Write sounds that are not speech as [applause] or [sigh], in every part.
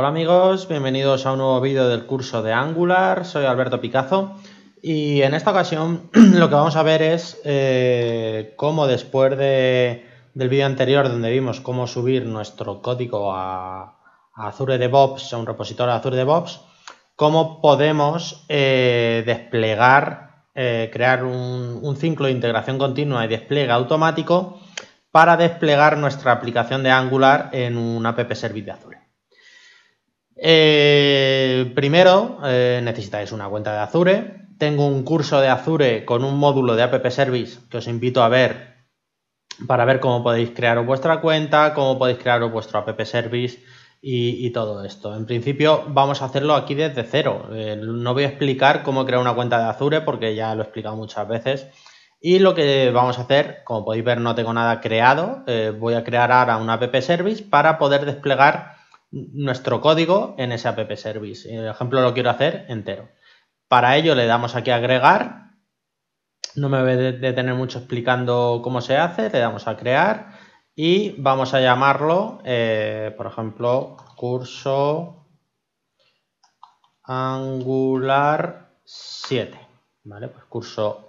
Hola amigos, bienvenidos a un nuevo vídeo del curso de Angular, soy Alberto Picazo y en esta ocasión [clears throat] lo que vamos a ver es eh, cómo después del vídeo anterior donde vimos cómo subir nuestro código a, Azure DevOps, a un repositorio de Azure DevOps, cómo podemos eh, desplegar, eh, crear un, ciclo de integración continua y despliegue automático para desplegar nuestra aplicación de Angular en un app service de Azure. Eh, primero, eh, necesitáis una cuenta de Azure. Tengo un curso de Azure con un módulo de App Service que os invito a ver para ver cómo podéis crear vuestra cuenta, cómo podéis crear vuestro App Service y, todo esto. En principio, vamos a hacerlo aquí desde cero. Eh, no voy a explicar cómo crear una cuenta de Azure porque ya lo he explicado muchas veces. Y lo que vamos a hacer, como podéis ver, no tengo nada creado. voy a crear ahora un App Service para poder desplegar nuestro código en ese app service. El ejemplo lo quiero hacer entero. Para ello le damos aquí agregar. No me voy a detener mucho explicando cómo se hace. Le damos a crear y vamos a llamarlo, eh, por ejemplo, curso angular 7. ¿Vale? Pues curso...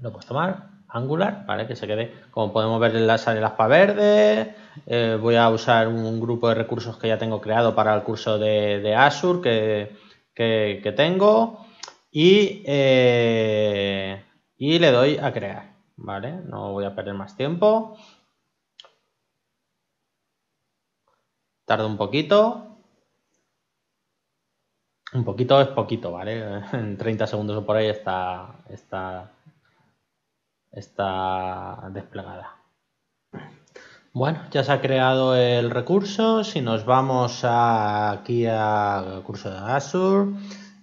Lo puedo tomar Angular, ¿vale? Que se quede, como podemos ver, en las aspa verde. Eh, voy a usar un grupo de recursos que ya tengo creado para el curso de, Azure que, tengo. Y, eh, y le doy a crear, ¿vale? No voy a perder más tiempo. Tardo un poquito. Un poquito es poquito, ¿vale? [laughs] En 30 segundos o por ahí está, está está desplegada. Bueno, ya se ha creado el recurso. Si nos vamos aquí a curso de Azure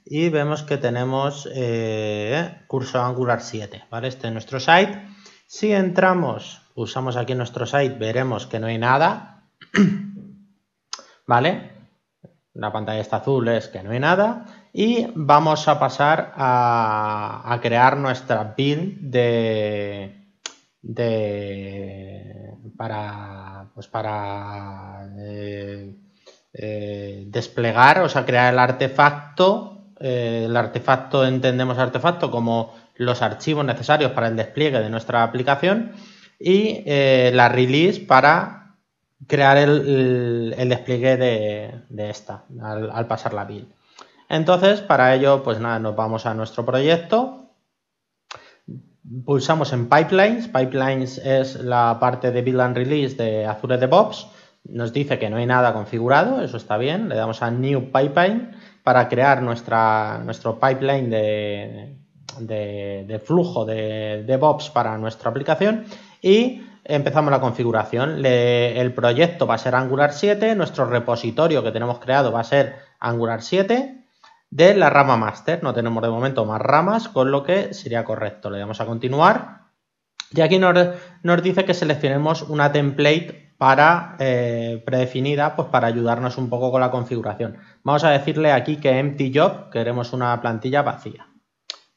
y vemos que tenemos eh, curso Angular 7, ¿vale? Este es nuestro site. Si entramos, usamos aquí nuestro site, veremos que no hay nada, [clears throat] ¿vale? La pantalla está azul, es que no hay nada. Y vamos a pasar a, crear nuestra build de, para, pues para eh, eh, desplegar, o sea, crear el artefacto. Eh, el artefacto, entendemos artefacto como los archivos necesarios para el despliegue de nuestra aplicación y la release para crear el, despliegue de, esta al, al pasar la build. Entonces, para ello, pues nada, nos vamos a nuestro proyecto. Pulsamos en Pipelines. Pipelines es la parte de Build and Release de Azure DevOps. Nos dice que no hay nada configurado, eso está bien. Le damos a New Pipeline para crear nuestro pipeline de, flujo de DevOps para nuestra aplicación. Y empezamos la configuración. el proyecto va a ser Angular 7, nuestro repositorio que tenemos creado va a ser Angular 7 de la rama master. No tenemos de momento más ramas, con lo que sería correcto. Le damos a continuar. Y aquí nos, nos dice que seleccionemos una template para eh, predefinida, pues para ayudarnos un poco con la configuración. Vamos a decirle aquí que empty job queremos una plantilla vacía.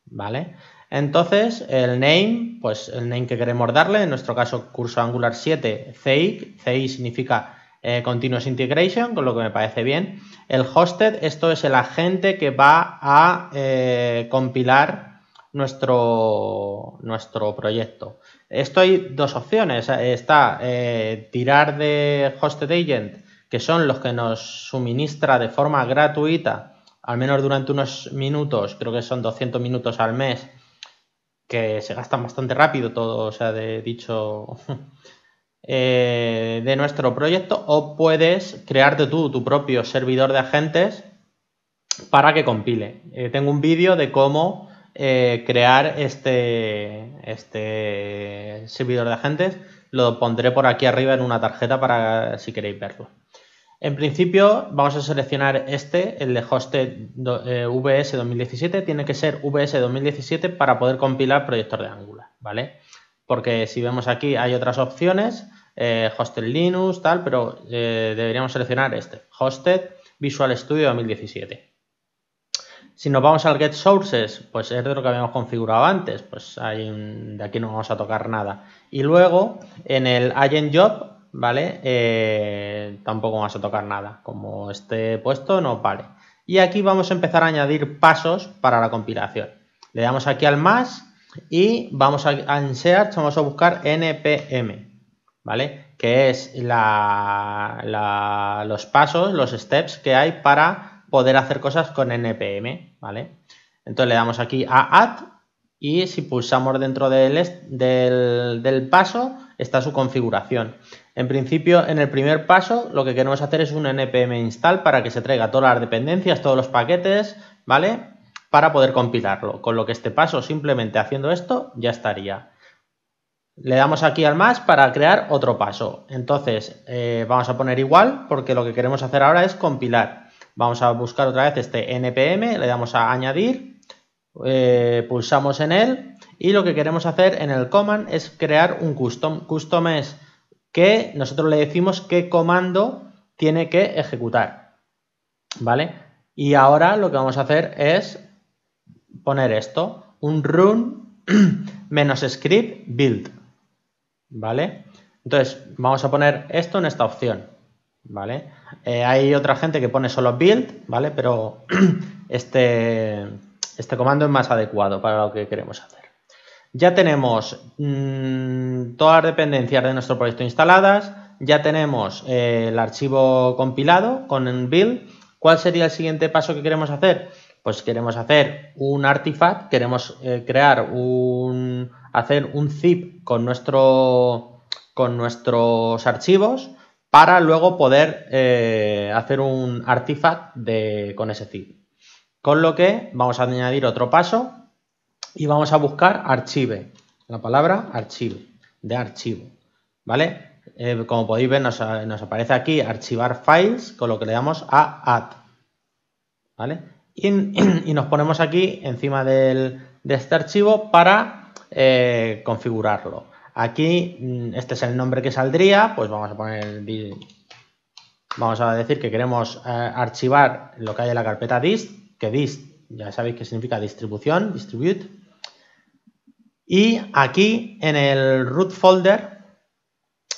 ¿Vale? Entonces, el name, pues el name que queremos darle, en nuestro caso curso Angular 7, fake CI significa eh, continuous Integration, con lo que me parece bien. El hosted, esto es el agente que va a eh, compilar nuestro, nuestro proyecto. Esto hay dos opciones. Está eh, tirar de hosted agent, que son los que nos suministra de forma gratuita, al menos durante unos minutos, creo que son 200 minutos al mes, que se gastan bastante rápido todo, o sea, de dicho... Eh, de nuestro proyecto o puedes crearte tú tu propio servidor de agentes para que compile. Eh, tengo un vídeo de cómo eh, crear este, este servidor de agentes. Lo pondré por aquí arriba en una tarjeta para si queréis verlo. En principio vamos a seleccionar este, el de Hosted VS 2017. Tiene que ser VS 2017 para poder compilar proyector de Angular, ¿vale? Porque si vemos aquí hay otras opciones eh, Hosted Linux, tal, pero eh, deberíamos seleccionar este, Hosted Visual Studio 2017. Si nos vamos al Get Sources, pues es de lo que habíamos configurado antes, pues hay de aquí no vamos a tocar nada. Y luego en el Agent Job, ¿vale? Eh, tampoco vamos a tocar nada, como este puesto no vale. Y aquí vamos a empezar a añadir pasos para la compilación. Le damos aquí al más y vamos a, a search, vamos a buscar npm, ¿vale? Que es los pasos, los steps que hay para poder hacer cosas con npm, ¿vale? Entonces le damos aquí a add y si pulsamos dentro del, del, del paso está su configuración. En principio, en el primer paso, lo que queremos hacer es un npm install para que se traiga todas las dependencias, todos los paquetes, ¿vale? Para poder compilarlo. Con lo que este paso, simplemente haciendo esto, ya estaría. Le damos aquí al más para crear otro paso. Entonces eh, vamos a poner igual porque lo que queremos hacer ahora es compilar. Vamos a buscar otra vez este npm, le damos a añadir, eh, pulsamos en él y lo que queremos hacer en el command es crear un custom. Custom es que nosotros le decimos qué comando tiene que ejecutar. ¿Vale? Y ahora lo que vamos a hacer es poner esto, un run [clears throat] menos script build. ¿vale? Entonces, vamos a poner esto en esta opción, ¿vale? Eh, hay otra gente que pone solo build, ¿vale? Pero [clears throat] este, este comando es más adecuado para lo que queremos hacer. Ya tenemos mm, todas las dependencias de nuestro proyecto instaladas, ya tenemos eh, el archivo compilado con build. ¿Cuál sería el siguiente paso que queremos hacer? pues queremos hacer un artifact, queremos eh, crear un, hacer un zip con, nuestro, con nuestros archivos para luego poder eh, hacer un artifact de, con ese zip. Con lo que vamos a añadir otro paso y vamos a buscar archive, la palabra archive, de archivo, ¿vale? Eh, como podéis ver nos, nos aparece aquí archivar files, con lo que le damos a add, ¿vale? [clears throat] y, nos ponemos aquí encima de este archivo para eh, configurarlo. Aquí, mm, este es el nombre que saldría, pues vamos a poner, vamos a decir que queremos eh, archivar lo que hay en la carpeta dist, que dist, ya sabéis que significa distribución, distribute. Y aquí en el root folder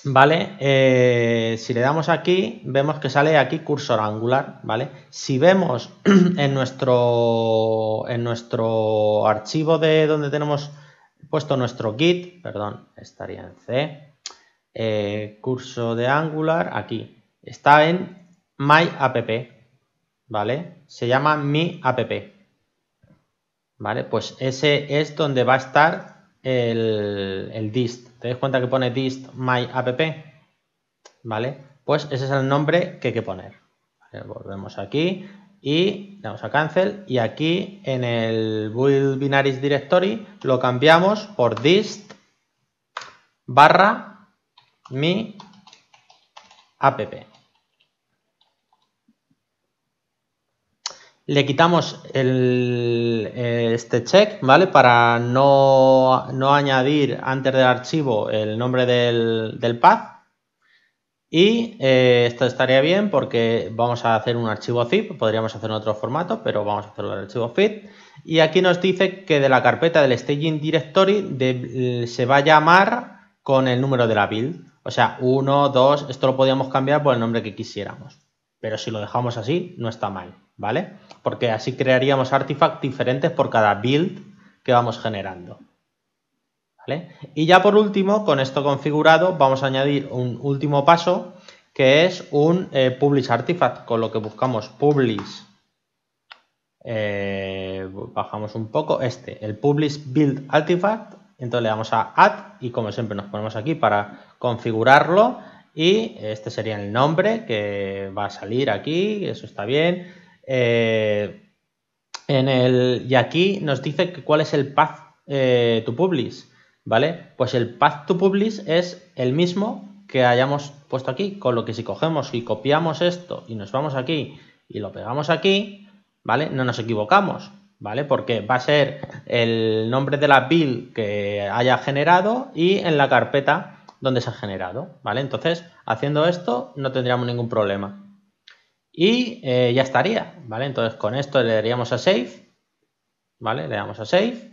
¿vale? Eh, si le damos aquí, vemos que sale aquí cursor angular, ¿vale? Si vemos [clears throat] en nuestro, en nuestro archivo de donde tenemos puesto nuestro git, perdón, estaría en C, eh, curso de angular, aquí, está en my app, ¿vale? Se llama mi app, ¿vale? Pues ese es donde va a estar el, el dist, ¿Te das cuenta que pone dist my app? ¿Vale? Pues ese es el nombre que hay que poner. Volvemos aquí y damos a cancel y aquí en el build binaries directory lo cambiamos por dist barra mi app. le quitamos eh, este check, ¿vale? Para no, añadir antes del archivo el nombre del, del path. Y eh, esto estaría bien porque vamos a hacer un archivo zip, podríamos hacer en otro formato, pero vamos a hacer el archivo fit. Y aquí nos dice que de la carpeta del staging directory eh, se va a llamar con el número de la build. O sea, 1, 2, esto lo podíamos cambiar por el nombre que quisiéramos. Pero si lo dejamos así, no está mal. ¿vale? Porque así crearíamos artifacts diferentes por cada build que vamos generando. Y ya por último, con esto configurado, vamos a añadir un último paso que es un eh, publish artifact, con lo que buscamos publish, eh, bajamos un poco, este, el publish build artifact, entonces le damos a add y como siempre nos ponemos aquí para configurarlo y este sería el nombre que va a salir aquí, eso está bien, eh, en el, y aquí nos dice que cuál es el path eh, to publish, ¿vale? Pues el path to publish es el mismo que hayamos puesto aquí, con lo que si cogemos y copiamos esto y nos vamos aquí y lo pegamos aquí, ¿vale? No nos equivocamos, ¿vale? Porque va a ser el nombre de la build que haya generado y en la carpeta donde se ha generado, ¿vale? Entonces, haciendo esto no tendríamos ningún problema. Y eh, ya estaría, ¿vale? Entonces con esto le daríamos a save, ¿vale? Le damos a save.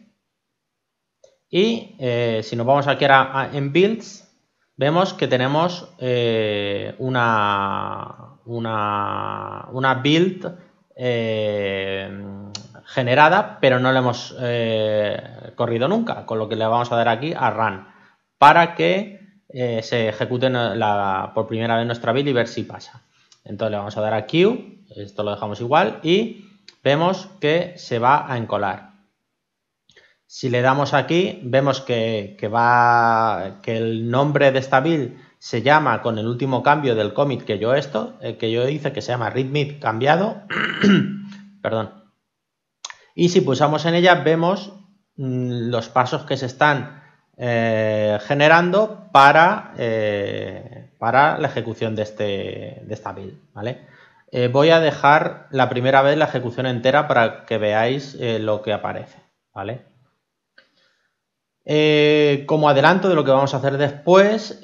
Y eh, si nos vamos aquí ahora en builds, vemos que tenemos eh, una, una, build generada, pero no la hemos corrido nunca, con lo que le vamos a dar aquí a run, para que se ejecute por primera vez nuestra build y ver si pasa. Entonces le vamos a dar a Q, esto lo dejamos igual y vemos que se va a encolar. Si le damos aquí, vemos que, va, que el nombre de esta build se llama con el último cambio del commit que yo, esto, eh, que yo hice, que se llama readme cambiado. [clears throat] Perdón. Y si pulsamos en ella, vemos mm, los pasos que se están eh, generando para eh, para la ejecución de, este, esta build, ¿vale? Eh, voy a dejar la primera vez la ejecución entera para que veáis eh, lo que aparece, ¿vale? Eh, como adelanto de lo que vamos a hacer después,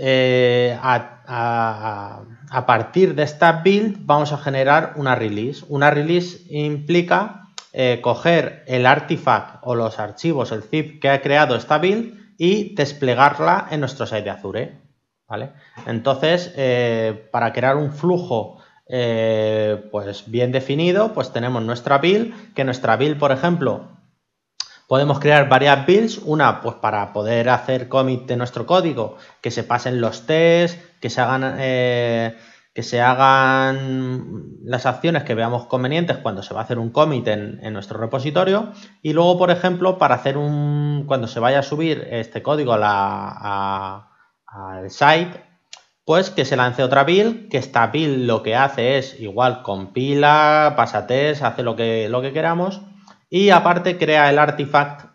a, a, partir de esta build vamos a generar una release. Una release implica coger el artifact o los archivos, el zip que ha creado esta build y desplegarla en nuestro site de Azure. ¿vale? Entonces, eh, para crear un flujo eh, pues bien definido, pues tenemos nuestra build, que nuestra build, por ejemplo, podemos crear varias builds, una pues para poder hacer commit de nuestro código, que se pasen los tests, que se hagan... Eh, que se hagan las acciones que veamos convenientes cuando se va a hacer un commit en, nuestro repositorio y luego, por ejemplo, para hacer un, cuando se vaya a subir este código a la, al site, pues que se lance otra build, que esta build lo que hace es igual compila, pasa test, hace lo que, lo que queramos y aparte crea el artifact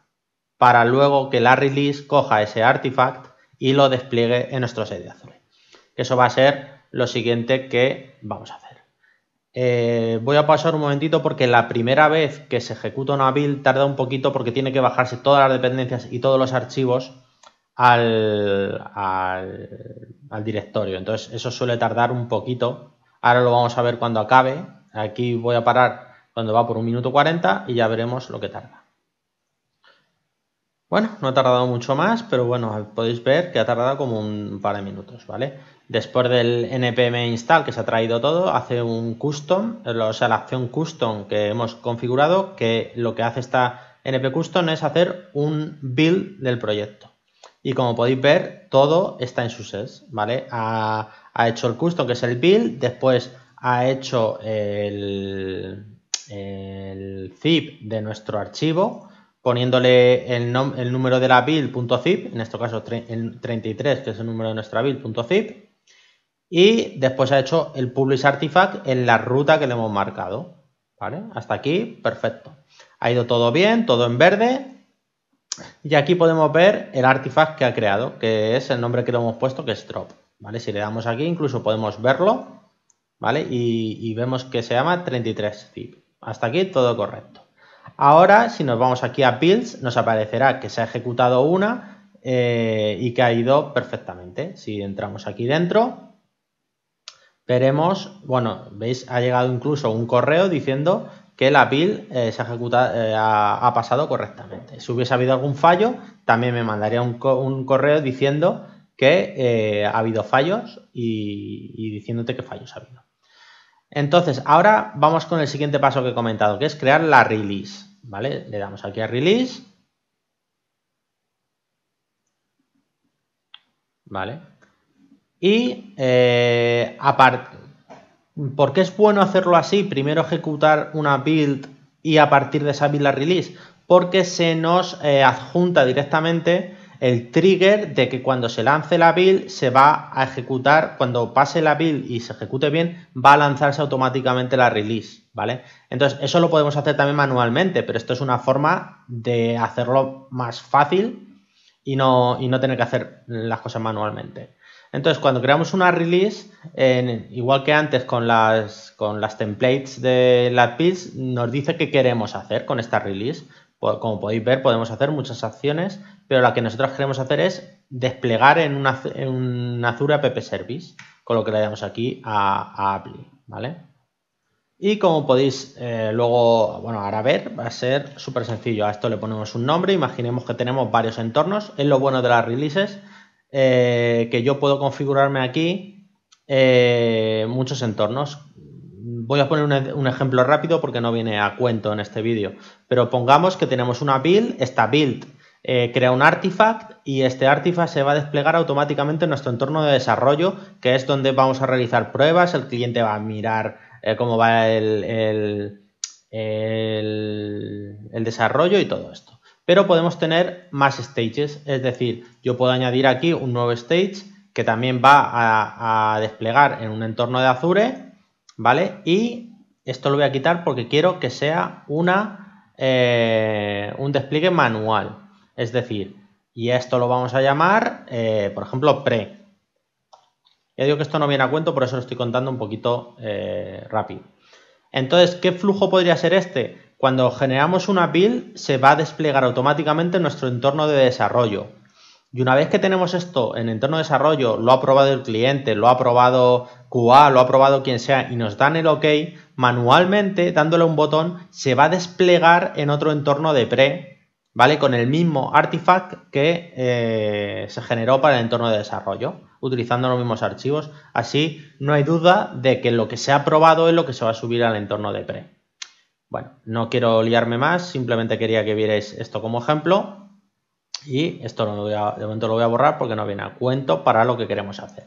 para luego que la release coja ese artifact y lo despliegue en nuestro de azul. Eso va a ser lo siguiente que vamos a hacer. Eh, voy a pasar un momentito porque la primera vez que se ejecuta una build tarda un poquito porque tiene que bajarse todas las dependencias y todos los archivos al, directorio. Entonces, eso suele tardar un poquito. Ahora lo vamos a ver cuando acabe. Aquí voy a parar cuando va por un minuto 40 y ya veremos lo que tarda. Bueno, no ha tardado mucho más, pero bueno, podéis ver que ha tardado como un par de minutos, ¿vale? Después del npm install que se ha traído todo, hace un custom, eh, o sea, la acción custom que hemos configurado, que lo que hace esta np custom es hacer un build del proyecto. Y como podéis ver, todo está en sus sets, ¿vale? Ha, hecho el custom, que es el build, después ha hecho el, zip de nuestro archivo, poniéndole el, número de la zip, en este caso el 33, que es el número de nuestra zip, y después ha hecho el publish artifact en la ruta que le hemos marcado, ¿vale? Hasta aquí, perfecto. Ha ido todo bien, todo en verde, y aquí podemos ver el artefacto que ha creado, que es el nombre que le hemos puesto, que es drop. ¿vale? Si le damos aquí, incluso podemos verlo, ¿vale? Y, vemos que se llama 33 zip. Hasta aquí todo correcto. Ahora, si nos vamos aquí a builds, nos aparecerá que se ha ejecutado una eh, y que ha ido perfectamente. Si entramos aquí dentro, veremos, bueno, veis, ha llegado incluso un correo diciendo que la build eh, se eh, ha, ha, pasado correctamente. Si hubiese habido algún fallo, también me mandaría un, correo diciendo que eh, ha habido fallos y, diciéndote que fallos ha habido. Entonces, ahora vamos con el siguiente paso que he comentado, que es crear la release. ¿vale? Le damos aquí a release. ¿Vale? Y aparte ¿Por qué es bueno hacerlo así? Primero ejecutar una build y a partir de esa build la release. Porque se nos eh, adjunta directamente el trigger de que cuando se lance la build se va a ejecutar, cuando pase la build y se ejecute bien, va a lanzarse automáticamente la release, ¿vale? Entonces, eso lo podemos hacer también manualmente, pero esto es una forma de hacerlo más fácil y no, y no tener que hacer las cosas manualmente. Entonces, cuando creamos una release, igual que antes con las, con las templates de la nos dice qué queremos hacer con esta release. Pues, como podéis ver, podemos hacer muchas acciones, pero la que nosotros queremos hacer es desplegar en una, en un Azure App Service, con lo que le damos aquí a, a ¿vale? Y como podéis eh, luego, bueno, ahora ver, va a ser súper sencillo. A esto le ponemos un nombre, imaginemos que tenemos varios entornos. Es lo bueno de las releases, eh, que yo puedo configurarme aquí eh, muchos entornos. Voy a poner un, ejemplo rápido porque no viene a cuento en este vídeo, pero pongamos que tenemos una build, esta build eh, crea un artifact y este artifact se va a desplegar automáticamente en nuestro entorno de desarrollo, que es donde vamos a realizar pruebas, el cliente va a mirar cómo va el desarrollo y todo esto pero podemos tener más stages, es decir, yo puedo añadir aquí un nuevo stage que también va a, desplegar en un entorno de Azure, ¿vale? Y esto lo voy a quitar porque quiero que sea una, eh, un despliegue manual, es decir, y esto lo vamos a llamar, eh, por ejemplo, pre. Ya digo que esto no viene a cuento, por eso lo estoy contando un poquito eh, rápido. Entonces, ¿qué flujo podría ser este? Cuando generamos una build, se va a desplegar automáticamente en nuestro entorno de desarrollo. Y una vez que tenemos esto en entorno de desarrollo, lo ha aprobado el cliente, lo ha aprobado QA, lo ha aprobado quien sea y nos dan el OK, manualmente, dándole un botón, se va a desplegar en otro entorno de pre, ¿vale? Con el mismo artifact que eh, se generó para el entorno de desarrollo, utilizando los mismos archivos. Así, no hay duda de que lo que se ha aprobado es lo que se va a subir al entorno de pre. Bueno, no quiero liarme más, simplemente quería que vierais esto como ejemplo. Y esto de momento lo voy a borrar porque no viene a cuento para lo que queremos hacer.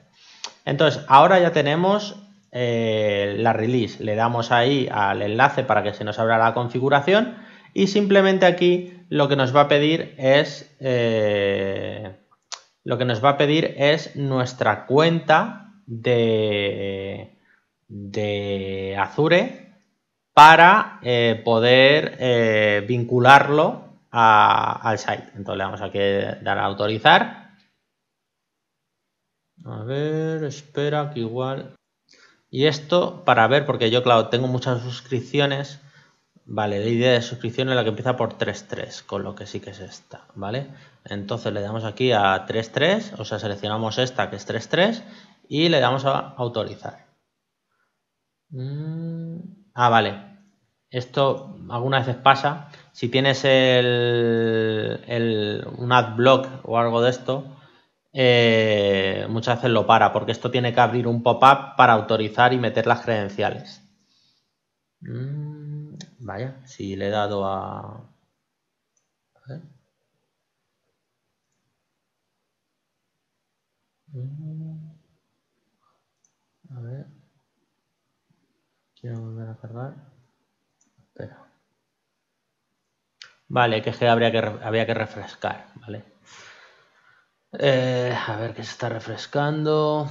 Entonces, ahora ya tenemos eh, la release. Le damos ahí al enlace para que se nos abra la configuración. Y simplemente aquí lo que nos va a pedir es. Eh, lo que nos va a pedir es nuestra cuenta de, de Azure para eh, poder eh, vincularlo al site. Entonces le vamos a dar a autorizar. A ver, espera que igual... Y esto para ver, porque yo, claro, tengo muchas suscripciones. Vale, la idea de suscripción es la que empieza por 3.3, con lo que sí que es esta, ¿vale? Entonces le damos aquí a 3.3, o sea, seleccionamos esta que es 3.3 y le damos a autorizar. Mm. Ah, vale. Esto algunas veces pasa. Si tienes el, el un adblock o algo de esto, eh, muchas veces lo para, porque esto tiene que abrir un pop-up para autorizar y meter las credenciales. Mm, vaya, si le he dado a... a ver. Mm, a ver. Quiero volver a cargar. Vale, que es que habría que, había que refrescar, ¿vale? Eh, a ver qué se está refrescando.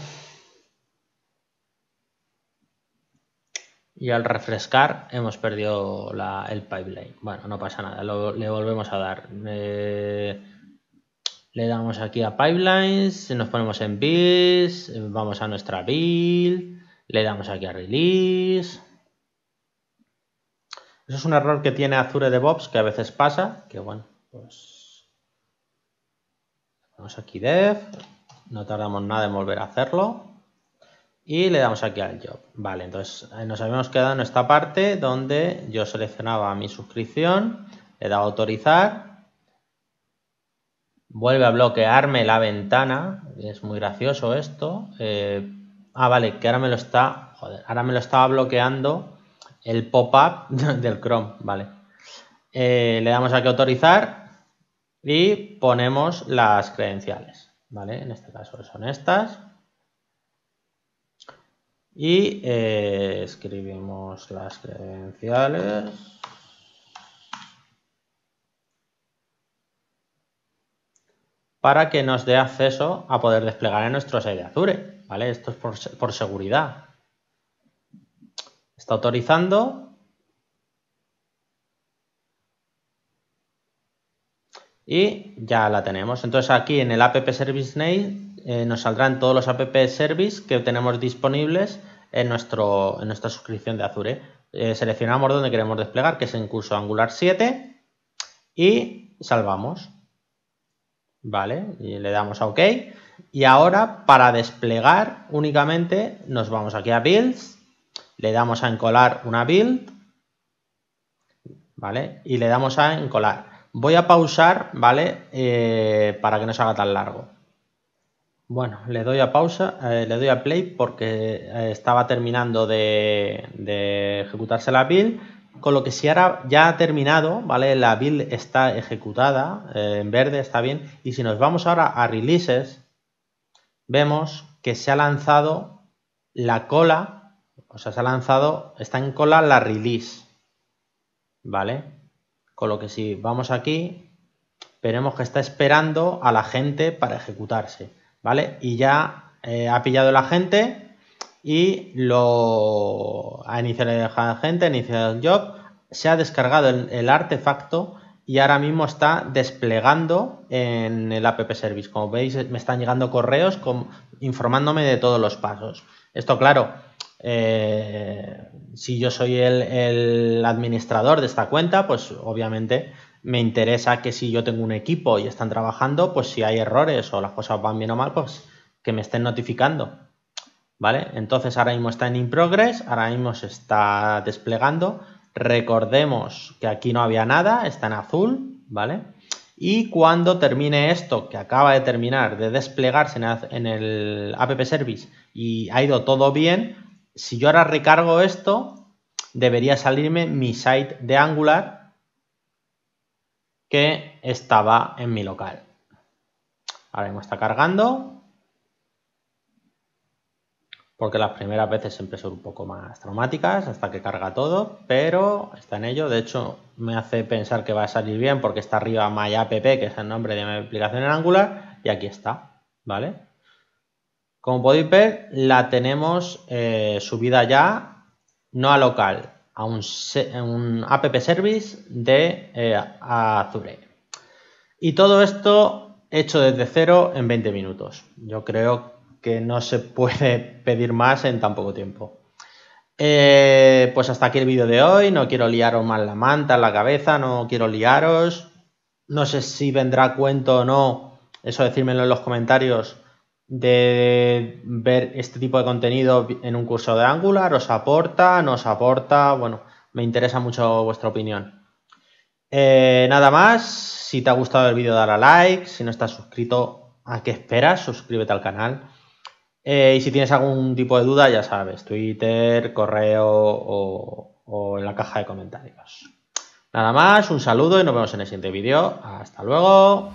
Y al refrescar hemos perdido el pipeline. Bueno, no pasa nada, lo, le volvemos a dar. Eh, le damos aquí a pipelines, nos ponemos en bits, vamos a nuestra build le damos aquí a Release. Eso es un error que tiene Azure DevOps que a veces pasa, que bueno, pues... Vamos aquí Dev, no tardamos nada en volver a hacerlo. Y le damos aquí al job. Vale, entonces eh, nos habíamos quedado en esta parte donde yo seleccionaba mi suscripción, le dado autorizar, vuelve a bloquearme la ventana, es muy gracioso esto, eh, Ah, vale, que ahora me lo está. Joder, ahora me lo estaba bloqueando el pop-up [laughs] del Chrome. Vale. Eh, le damos a que autorizar y ponemos las credenciales. Vale, en este caso son estas. Y eh, escribimos las credenciales. para que nos dé acceso a poder desplegar en nuestro site Azure. Esto es por, seguridad. Está autorizando. Y ya la tenemos. Entonces aquí en el app service name eh, nos saldrán todos los app service que tenemos disponibles en, nuestro, nuestra suscripción de Azure. Eh, seleccionamos donde queremos desplegar, que es en curso Angular 7, y salvamos. ¿vale? Y le damos a OK. Y ahora para desplegar únicamente nos vamos aquí a Builds, le damos a encolar una build, ¿vale? Y le damos a encolar. Voy a pausar, ¿vale? Eh, para que no se haga tan largo. Bueno, le doy a pausa, eh, le doy a play porque eh, estaba terminando de, de ejecutarse la build con lo que si ahora ya ha terminado, ¿vale? La build está ejecutada, eh, en verde está bien, y si nos vamos ahora a releases, vemos que se ha lanzado la cola, o sea, se ha lanzado, está en cola la release, ¿vale? Con lo que si vamos aquí, veremos que está esperando a la gente para ejecutarse, ¿vale? Y ya eh, ha pillado la gente y lo ha iniciado la gente, ha iniciado el job, se ha descargado el, artefacto y ahora mismo está desplegando en el app service. Como veis, me están llegando correos informándome de todos los pasos. Esto, claro, eh, si yo soy el administrador de esta cuenta, pues obviamente me interesa que si yo tengo un equipo y están trabajando, pues si hay errores o las cosas van bien o mal, pues que me estén notificando. ¿vale? Entonces ahora mismo está en in progress, ahora mismo se está desplegando. Recordemos que aquí no había nada, está en azul, ¿vale? Y cuando termine esto, que acaba de terminar de desplegarse en el app service y ha ido todo bien, si yo ahora recargo esto, debería salirme mi site de Angular que estaba en mi local. Ahora mismo está cargando porque las primeras veces siempre son un poco más traumáticas hasta que carga todo, pero está en ello. De hecho, me hace pensar que va a salir bien porque está arriba MyApp, que es el nombre de mi aplicación en Angular, y aquí está, ¿vale? Como podéis ver, la tenemos eh, subida ya, no a local, a un, un app service de eh, Azure. Y todo esto hecho desde cero en 20 minutos. Yo creo que que no se puede [laughs] pedir más en tan poco tiempo. Eh, pues hasta aquí el vídeo de hoy. No quiero liaros más la manta en la cabeza, no quiero liaros. No sé si vendrá cuento o no, eso decírmelo en los comentarios, de ver este tipo de contenido en un curso de Angular. ¿Os aporta? nos aporta? Bueno, me interesa mucho vuestra opinión. Eh, nada más, si te ha gustado el vídeo dale a like, si no estás suscrito, ¿a qué esperas? Suscríbete al canal. Eh, y si tienes algún tipo de duda, ya sabes, Twitter, correo o en la caja de comentarios. Nada más, un saludo y nos vemos en el siguiente vídeo. Hasta luego.